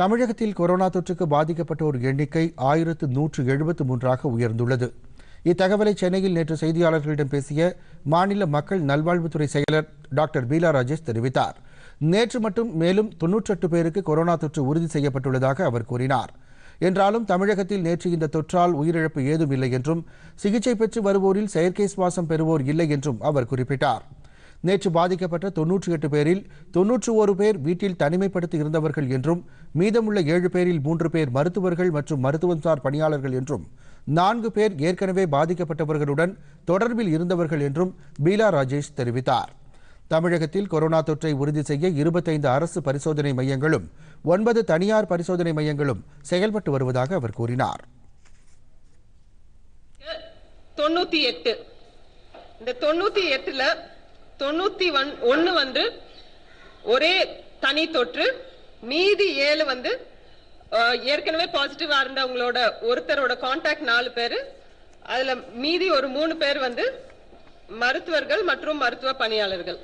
தமிழகத்தில் கொரோனா தொற்றுக்கு பாதிக்கப்பட்டோர் எண்ணிக்கை ஆயிரத்து நூற்று எழுபத்து மூன்றாக உயர்ந்துள்ளது இத்தகவலை சென்னையில் நேற்று செய்தியாளர்களிடம் பேசிய மாநில மக்கள் நல்வாழ்வுத்துறை செயலர் டாக்டர் பீலா ராஜேஷ் தெரிவித்தார் நேற்று மட்டும் மேலும் தொன்னூற்றெட்டு பேருக்கு கொரோனா தொற்று உறுதி செய்யப்பட்டுள்ளதாக அவர் கூறினார் என்றாலும் தமிழகத்தில் நேற்று இந்த தொற்றால் உயிரிழப்பு ஏதும் இல்லை என்றும் சிகிச்சை பெற்று வருவோரில் செயற்கை சுவாசம் பெறுவோர் இல்லை என்றும் அவர் குறிப்பிட்டார் நேற்று பாதிக்கப்பட்ட தொன்னூற்றி எட்டு பேரில் தொன்னூற்று ஒரு பேர் வீட்டில் தனிமைப்படுத்தி இருந்தவர்கள் என்றும் மீதமுள்ள ஏழு பேரில் மூன்று பேர் மருத்துவர்கள் மற்றும் மருத்துவம்சார் பணியாளர்கள் என்றும் நான்கு பேர் ஏற்கனவே பாதிக்கப்பட்டவர்களுடன் தொடர்பில் இருந்தவர்கள் என்றும் பீலா ராஜேஷ் தெரிவித்தார் தமிழகத்தில் கொரோனா தொற்றை உறுதி செய்ய இருபத்தைந்து அரசு பரிசோதனை மையங்களும் ஒன்பது தனியார் பரிசோதனை மையங்களும் செயல்பட்டு வருவதாக அவர் கூறினார் தொண்ணூத்தி எட்டு இந்த தொண்ணூத்தி எட்டுல தொண்ணூத்தி ஒன் ஒன்னு வந்து ஒரே தனி தொற்று மீதி ஏழு வந்து ஏற்கனவே பாசிட்டிவா இருந்தவங்களோட ஒருத்தரோட கான்டாக்ட் நாலு பேரு அதுல மீதி ஒரு மூணு பேர் வந்து மருத்துவர்கள் மற்றும் மருத்துவ பணியாளர்கள்